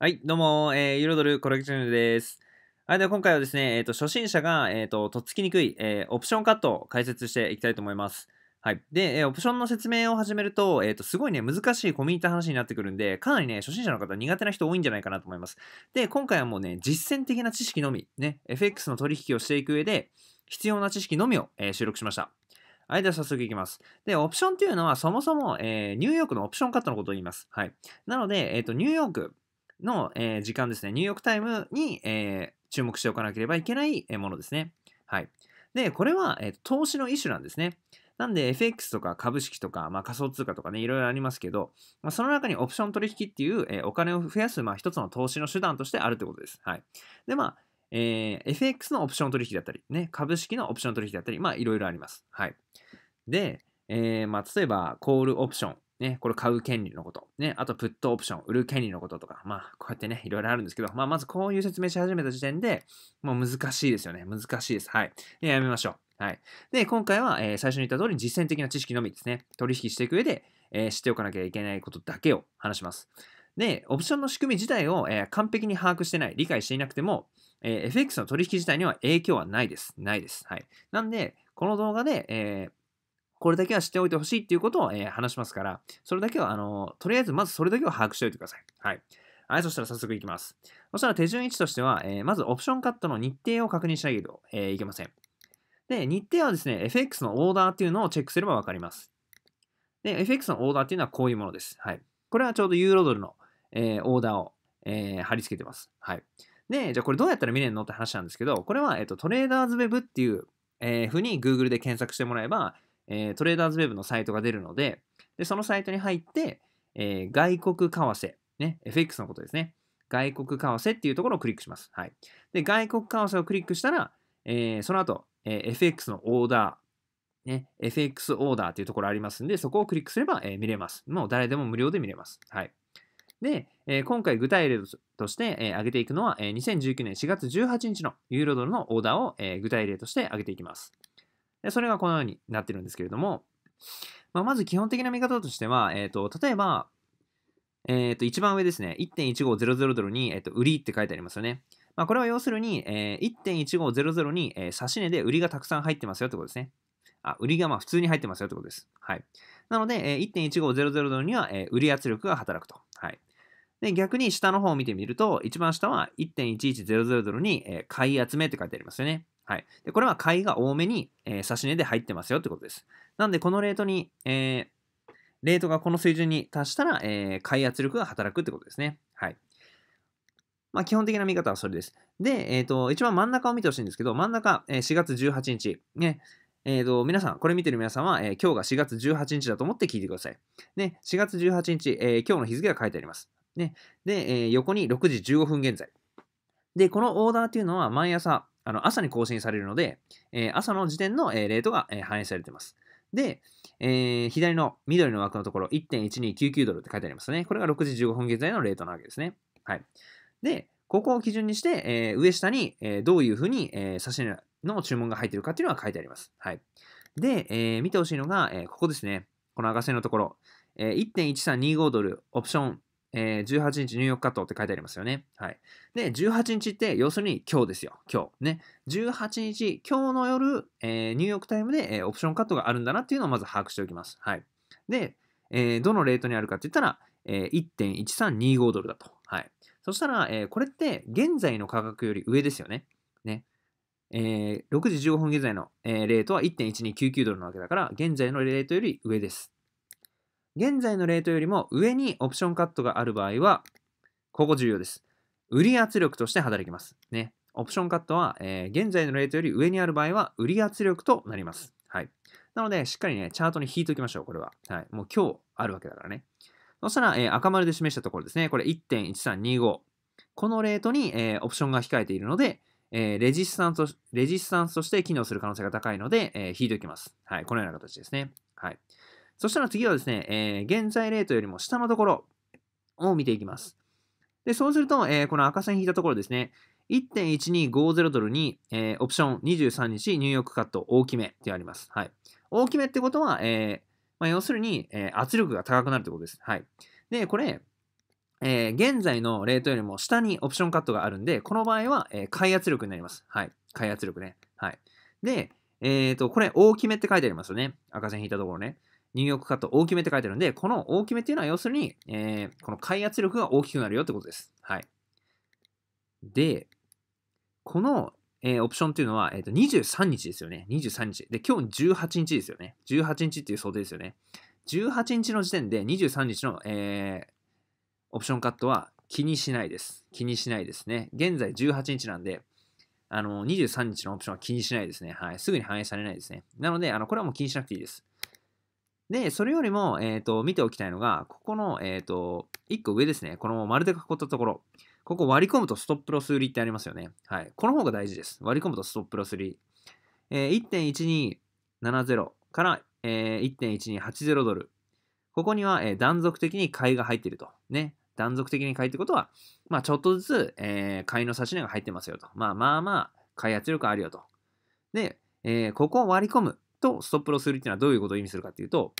はい、どうも、えー、ゆろどるコレクションです。はい、では今回はですね、えー、と、初心者が、えー、と、とっつきにくい、えー、オプションカットを解説していきたいと思います。はい。で、えー、オプションの説明を始めると、えっ、ー、と、すごいね、難しいコミュニティ話になってくるんで、かなりね、初心者の方苦手な人多いんじゃないかなと思います。で、今回はもうね、実践的な知識のみ、ね、FX の取引をしていく上で、必要な知識のみを、えー、収録しました。はい、では早速いきます。で、オプションっていうのはそもそも、えー、ニューヨークのオプションカットのことを言います。はい。なので、えっ、ー、と、ニューヨーク、の、えー、時間ですね、ニューヨークタイムに、えー、注目しておかなければいけないものですね。はい。で、これは、えー、投資の一種なんですね。なんで FX とか株式とか、まあ、仮想通貨とかね、いろいろありますけど、まあ、その中にオプション取引っていう、えー、お金を増やす、まあ、一つの投資の手段としてあるってことです。はい。で、まあ、えー、FX のオプション取引だったり、ね、株式のオプション取引だったり、まあ、いろいろあります。はい。で、えー、まあ、例えば、コールオプションね、これ買う権利のこと。ね、あと、プットオプション、売る権利のこととか、まあ、こうやってね、いろいろあるんですけど、まあ、まずこういう説明し始めた時点で、もう難しいですよね。難しいです。はい。で、やめましょう。はい。で、今回は、えー、最初に言った通り、実践的な知識のみですね。取引していく上で、えー、知っておかなきゃいけないことだけを話します。で、オプションの仕組み自体を、えー、完璧に把握してない、理解していなくても、え FX の取引自体には影響はないです。ないです。はい。なんで、この動画で、えーこれだけは知っておいてほしいっていうことを、えー、話しますから、それだけは、あの、とりあえずまずそれだけは把握しておいてください。はい。はい、そしたら早速いきます。そしたら手順1としては、えー、まずオプションカットの日程を確認しないと、えー、いけません。で、日程はですね、FX のオーダーっていうのをチェックすればわかります。で、FX のオーダーっていうのはこういうものです。はい。これはちょうどユーロドルの、えー、オーダーを、えー、貼り付けてます。はい。で、じゃあこれどうやったら見れるのって話なんですけど、これは、えっ、ー、と、トレーダーズウェブっていう、えー、ふうに Google で検索してもらえば、えー、トレーダーズウェブのサイトが出るので、でそのサイトに入って、えー、外国為替、ね、FX のことですね。外国為替っていうところをクリックします。はい。で、外国為替をクリックしたら、えー、その後、えー、FX のオーダー、ね、FX オーダーっていうところありますんで、そこをクリックすれば、えー、見れます。もう誰でも無料で見れます。はい。で、えー、今回具体例として、えー、挙げていくのは、えー、2019年4月18日のユーロドルのオーダーを、えー、具体例として挙げていきます。それがこのようになってるんですけれども、まあ、まず基本的な見方としては、えっ、と、例えば、えっ、と、一番上ですね、1.1500ドルに、えっ、と、売りって書いてありますよね。まあ、これは要するに、えー、1.1500に、えー、指値で売りがたくさん入ってますよってことですね。あ、売りがまあ普通に入ってますよってことです。はい。なので、えー、1.1500ドルには、えー、売り圧力が働くと。はい。で、逆に下の方を見てみると、一番下は1.1100ドルに、えー、買い集めって書いてありますよね。はい。で、これは買いが多めに、えー、差し値で入ってますよってことです。なんで、このレートに、えー、レートがこの水準に達したら、えー、買い圧力が働くってことですね。はい。まあ、基本的な見方はそれです。で、えっ、ー、と、一番真ん中を見てほしいんですけど、真ん中、え4月18日、ね、えー、と皆さん、これ見てる皆さんは、えー、今日が4月18日だと思って聞いてください。ね、4月18日、えー、今日の日付が書いてあります。ね、で、えー、横に6時15分現在。で、このオーダーっていうのは毎朝、あの朝に更新されるので、えー、朝の時点の、えー、レートが、えー、反映されています。で、えー、左の緑の枠のところ1.1299ドルって書いてありますね。これが6時15分現在のレートなわけですね。はい。で、ここを基準にして、えー、上下に、えー、どういうふうに、えー、差し値の注文が入っているかっていうのが書いてあります。はい。で、えー、見てほしいのが、えー、ここですね。この赤線のところ。えー、1.1325ドルオプションえー、18日ニューヨークットって書いてありますよね。はい。で、18日って、要するに今日ですよ。今日。ね。18日、今日の夜、えー、ニューヨークタイムで、えー、オプションカットがあるんだなっていうのをまず把握しておきます。はい。で、えー、どのレートにあるかって言ったら、えー、1.1325ドルだと。はい。そしたら、えー、これって現在の価格より上ですよね。ね。えー、6時15分現在の、えー、レートは1.1299ドルなわけだから、現在のレートより上です。現在のレートよりも上にオプションカットがある場合は、ここ重要です。売り圧力として働きます。ね。オプションカットは、えー、現在のレートより上にある場合は、売り圧力となります。はい。なので、しっかりね、チャートに引いておきましょう、これは。はい。もう今日あるわけだからね。そしたら、えー、赤丸で示したところですね。これ1.1325。このレートに、えー、オプションが控えているので、えー、レジスタンス、レジスタンスとして機能する可能性が高いので、え引いておきます。はい。このような形ですね。はい。そしたら次はですね、えー、現在レートよりも下のところを見ていきます。で、そうすると、えー、この赤線引いたところですね、1.1250ドルに、えー、オプション23日ニューヨークカット大きめってあります。はい。大きめってことは、えー、まあ、要するに、え圧力が高くなるってことです。はい。で、これ、え現在のレートよりも下にオプションカットがあるんで、この場合は、え買い圧力になります。はい。買い圧力ね。はい。で、えっ、と、これ、大きめって書いてありますよね。赤線引いたところね。ニューヨークカット大きめって書いてあるんで、この大きめっていうのは要するに、えー、この開圧力が大きくなるよってことです。はい。で、この、えー、オプションっていうのは、えーと、と23日ですよね。23日。で、今日18日ですよね。18日っていう想定ですよね。18日の時点で23日の、えー、オプションカットは気にしないです。気にしないですね。現在18日なんで、あの、23日のオプションは気にしないですね。はい。すぐに反映されないですね。なので、あの、これはもう気にしなくていいです。で、それよりも、えっ、ー、と、見ておきたいのが、ここの、えっ、ー、と、1個上ですね。この丸で囲ったところ。ここ割り込むとストップロス売りってありますよね。はい。この方が大事です。割り込むとストップロス売り。えー、1.1270から、えー、1.1280ドル。ここには、えー、断続的に買いが入っていると。ね。断続的に買いってことは、まあ、ちょっとずつ、えー、買いの指し値が入ってますよと。まあまあまあ、買い圧力あるよと。で、えー、ここを割り込む。とストップロスするっていうのはどういうことを意味するかっていうと、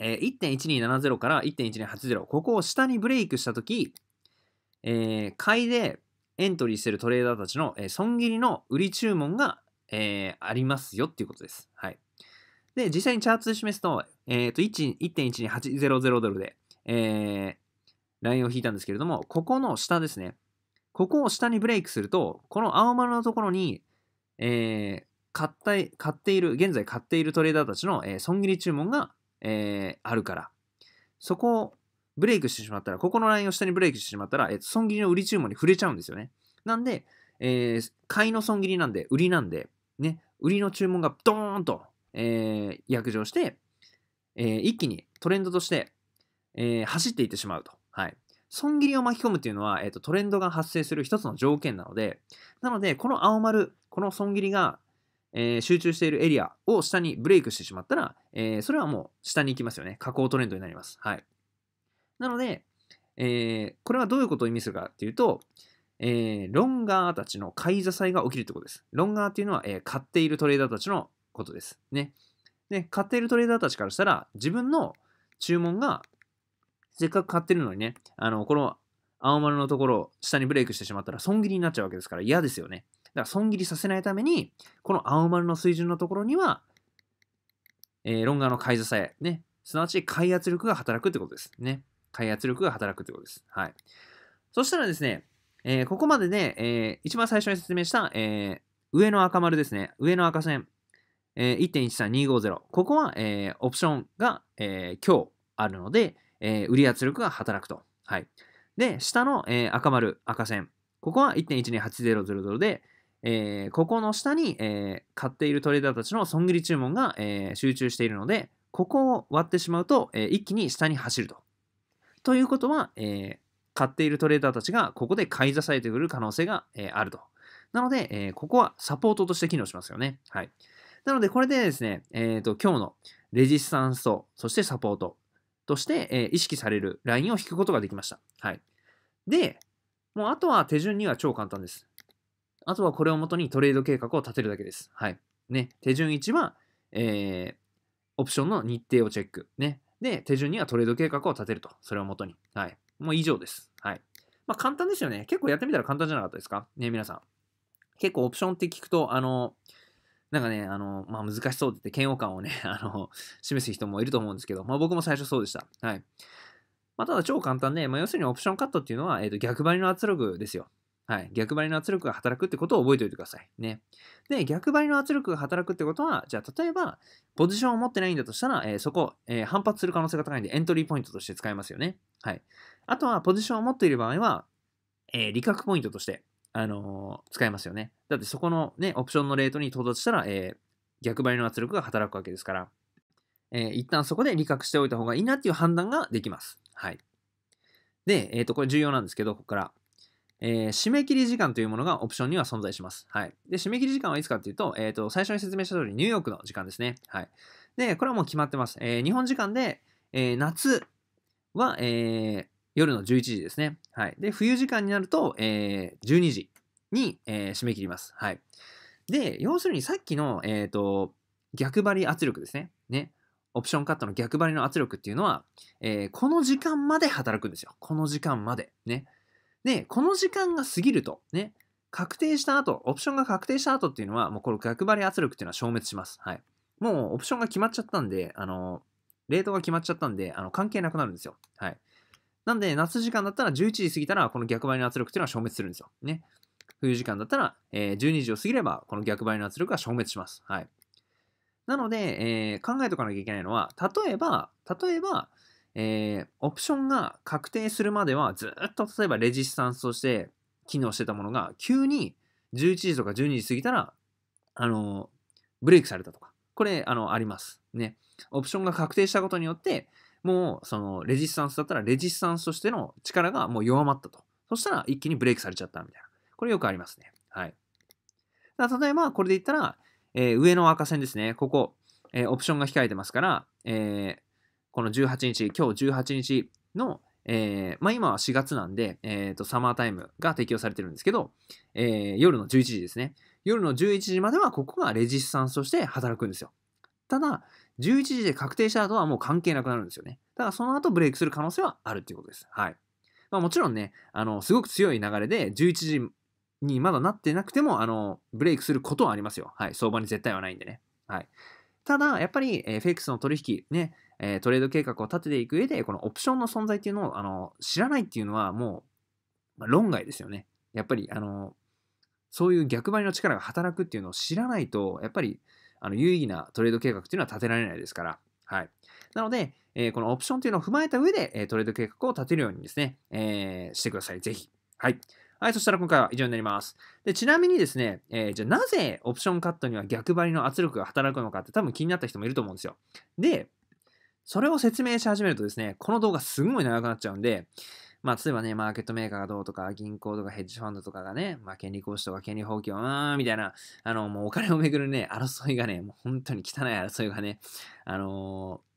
えー、1.1270から1.1280、ここを下にブレイクしたとき、えー、買いでエントリーしてるトレーダーたちの、えー、損切りの売り注文が、えー、ありますよっていうことです。はい。で、実際にチャートで示すと、えっ、ー、と、1.12800ドルで、えー、ラインを引いたんですけれども、ここの下ですね。ここを下にブレイクすると、この青丸のところに、えー、買った買っている、現在買っているトレーダーたちの、えー、損切り注文が、えー、あるから、そこをブレイクしてしまったら、ここのラインを下にブレイクしてしまったら、えー、損切りの売り注文に触れちゃうんですよね。なんで、えー、買いの損切りなんで、売りなんで、ね、売りの注文がドーンと、えー、躍上して、えー、一気にトレンドとして、えー、走っていってしまうと。はい。損切りを巻き込むというのは、えーとトレンドが発生する一つの条件なので、なので、この青丸、この損切りがえー、集中しているエリアを下にブレイクしてしまったら、えー、それはもう下に行きますよね。下降トレンドになります。はい。なので、えー、これはどういうことを意味するかっていうと、えロンガーたちの買い支えが起きるってことです。ロンガーっていうのは、え買っているトレーダーたちのことです。ね。で、買っているトレーダーたちからしたら、自分の注文が、せっかく買ってるのにね、あの、この青丸のところを下にブレイクしてしまったら損切りになっちゃうわけですから嫌ですよね。だから損切りさせないために、この青丸の水準のところには、えー、ロンーの買い支え、ね、すなわち買い圧力が働くってことです。ね。買い圧力が働くってことです。はい。そしたらですね、えー、ここまでで、えー、一番最初に説明した、えー、上の赤丸ですね。上の赤線、えー、1.13250。ここは、えー、オプションが、えー、今日あるので、えー、売り圧力が働くと。はい。で、下の、えー、赤丸、赤線。ここは1.12800で、えー、ここの下に、えー、買っているトレーダーたちの損切り注文が、えー、集中しているので、ここを割ってしまうと、え一気に下に走ると。ということは、え買っているトレーダーたちがここで買い支えてくる可能性が、えあると。なので、えここはサポートとして機能しますよね。はい。なので、これでですね、えっ、と、今日のレジスタンスと、そしてサポートとして、え意識されるラインを引くことができました。はい。で、もうあとは手順には超簡単です。あとはこれをもとにトレード計画を立てるだけです。はい。ね、手順1は、えー、オプションの日程をチェック。ね。で、手順2はトレード計画を立てると。それをもとに。はい。もう以上です。はい。まあ、簡単ですよね。結構やってみたら簡単じゃなかったですかね、皆さん。結構オプションって聞くと、あの、なんかね、あの、まあ、難しそうって言って嫌悪感をね、あの、示す人もいると思うんですけど、まあ、僕も最初そうでした。はい。まあ、ただ超簡単で、まあ、要するにオプションカットっていうのは、えっ、ー、と、逆張りの圧力ですよ。はい、逆張りの圧力が働くってことを覚えておいてください。ね。で、逆張りの圧力が働くってことは、じゃあ例えば、ポジションを持ってないんだとしたら、えー、そこ、えー、反発する可能性が高いんで、エントリーポイントとして使えますよね。はい。あとは、ポジションを持っている場合は、えー、利確ポイントとして、あの使えますよね。だってそこのね、オプションのレートに到達したら、え逆張りの圧力が働くわけですから、え一旦そこで利確しておいた方がいいなっていう判断ができます。はい。で、えっ、と、これ重要なんですけど、ここから。えー、締め切り時間というものがオプションには存在します。はい。で、締め切り時間はいつかっていうと、えっ、ー、と、最初に説明した通り、ニューヨークの時間ですね。はい。で、これはもう決まってます。えー、日本時間で、え夏は、え夜の11時ですね。はい。で、冬時間になると、え12時に、え締め切ります。はい。で、要するにさっきの、えっ、と、逆張り圧力ですね。ね。オプションカットの逆張りの圧力っていうのは、えこの時間まで働くんですよ。この時間まで。ね。で、この時間が過ぎると、ね、確定した後、オプションが確定した後っていうのは、もうこの逆張り圧力っていうのは消滅します。はい。もうオプションが決まっちゃったんで、あの、レートが決まっちゃったんで、あの、関係なくなるんですよ。はい。なんで、夏時間だったら11時過ぎたら、この逆張りの圧力っていうのは消滅するんですよ。ね。冬時間だったら、えー、12時を過ぎれば、この逆張りの圧力は消滅します。はい。なので、えー、考えとかなきゃいけないのは、例えば、例えば、えー、オプションが確定するまではずっと例えばレジスタンスとして機能してたものが急に11時とか12時過ぎたら、あのブレイクされたとか、これ、あの、あります。ね。オプションが確定したことによって、もう、その、レジスタンスだったら、レジスタンスとしての力がもう弱まったと。そしたら、一気にブレイクされちゃったみたいな。これよくありますね。はい。だ例えば、これで言ったら、えー、上の赤線ですね。ここ、えー、オプションが控えてますから、えー、この18日、今日18日の、えー、まあ、今は4月なんで、えーと、サマータイムが適用されてるんですけど、えー、夜の11時ですね。夜の11時まではここがレジスタンスとして働くんですよ。ただ、11時で確定した後はもう関係なくなるんですよね。だからその後ブレイクする可能性はあるっていうことです。はい。まあ、もちろんね、あの、すごく強い流れで11時にまだなってなくても、あの、ブレイクすることはありますよ。はい。相場に絶対はないんでね。はい。ただ、やっぱり、えー、フェイクスの取引ね、えー、トレード計画を立てていく上で、このオプションの存在っていうのを、あの、知らないっていうのはもう、まあ、論外ですよね。やっぱり、あの、そういう逆張りの力が働くっていうのを知らないと、やっぱり、あの、有意義なトレード計画っていうのは立てられないですから。はい。なので、えー、このオプションっていうのを踏まえた上で、えトレード計画を立てるようにですね、えー、してください。ぜひ。はい。はい、そしたら今回は以上になります。で、ちなみにですね、えー、じゃあなぜオプションカットには逆張りの圧力が働くのかって多分気になった人もいると思うんですよ。で、それを説明し始めるとですね、この動画すごい長くなっちゃうんで、まあ、例えばね、マーケットメーカーがどうとか、銀行とかヘッジファンドとかがね、まあ、権利行使とか権利放棄を、うーん、みたいな、あの、もうお金をめぐるね、争いがね、もう本当に汚い争いがね、あのー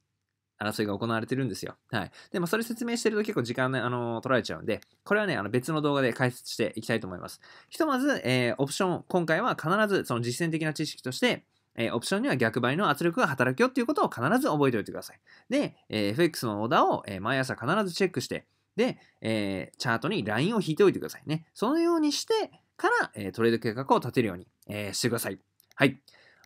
争いが行われてるんですよ。はい。で、まあ、それ説明してると結構時間ね、あのー、取られちゃうんで、これはね、あの、別の動画で解説していきたいと思います。ひとまず、えー、オプション、今回は必ずその実践的な知識として、えー、オプションには逆張りの圧力が働くよっていうことを必ず覚えておいてください。で、えー、FX のオーダーを、えー、毎朝必ずチェックして、で、えチャートにラインを引いておいてくださいね。そのようにしてから、えトレード計画を立てるように、えしてください。はい。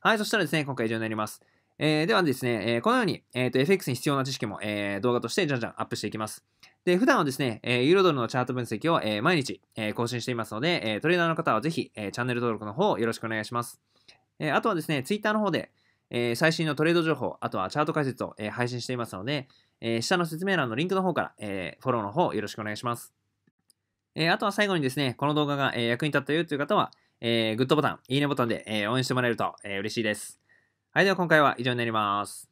はい、そしたらですね、今回以上になります。えではですね、えこのように、えー、と FX に必要な知識も、え動画としてじゃんじゃんアップしていきます。で、普段はですね、えユーロドルのチャート分析を、え毎日、え更新していますので、えトレーダーの方はぜひ、えチャンネル登録の方よろしくお願いします。えあとはですね、Twitter の方で、え最新のトレード情報、あとはチャート解説を、え配信していますので、え下の説明欄のリンクの方から、えフォローの方よろしくお願いします。えあとは最後にですね、この動画が、え役に立ったよという方は、えグッドボタン、いいねボタンで、え応援してもらえると、え嬉しいです。はい、では今回は以上になります。